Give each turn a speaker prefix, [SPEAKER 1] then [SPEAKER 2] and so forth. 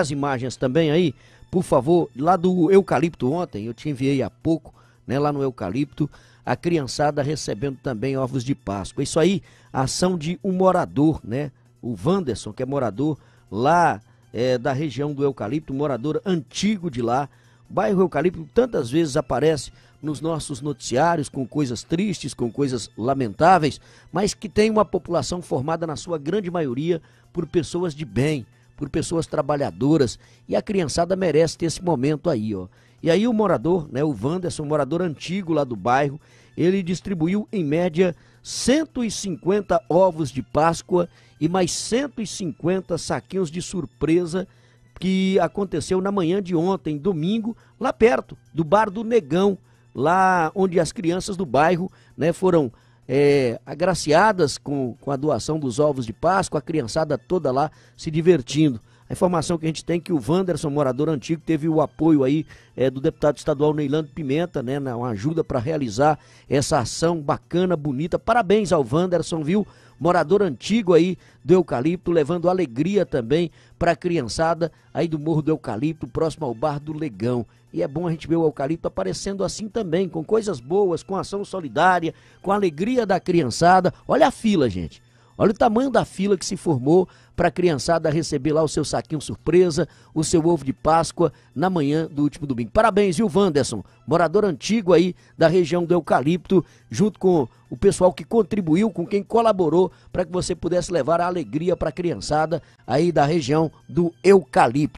[SPEAKER 1] as imagens também aí, por favor, lá do Eucalipto ontem, eu te enviei há pouco, né, lá no Eucalipto, a criançada recebendo também ovos de Páscoa. Isso aí, ação de um morador, né, o Wanderson, que é morador lá é, da região do Eucalipto, morador antigo de lá, bairro Eucalipto, tantas vezes aparece nos nossos noticiários com coisas tristes, com coisas lamentáveis, mas que tem uma população formada na sua grande maioria por pessoas de bem, por pessoas trabalhadoras e a criançada merece ter esse momento aí, ó. E aí o morador, né, o Wanderson, morador antigo lá do bairro, ele distribuiu em média 150 ovos de Páscoa e mais 150 saquinhos de surpresa que aconteceu na manhã de ontem, domingo, lá perto do bar do Negão, lá onde as crianças do bairro, né, foram é, agraciadas com, com a doação dos ovos de Páscoa, a criançada toda lá se divertindo. A informação que a gente tem é que o Wanderson, morador antigo, teve o apoio aí é, do deputado estadual Neilando Pimenta, né? Uma ajuda para realizar essa ação bacana, bonita. Parabéns ao Wanderson, viu? Morador antigo aí do Eucalipto, levando alegria também para a criançada aí do Morro do Eucalipto, próximo ao Bar do Legão. E é bom a gente ver o eucalipto aparecendo assim também, com coisas boas, com ação solidária, com alegria da criançada. Olha a fila, gente. Olha o tamanho da fila que se formou para a criançada receber lá o seu saquinho surpresa, o seu ovo de Páscoa na manhã do último domingo. Parabéns, viu, Wanderson, morador antigo aí da região do Eucalipto, junto com o pessoal que contribuiu, com quem colaborou para que você pudesse levar a alegria para a criançada aí da região do Eucalipto.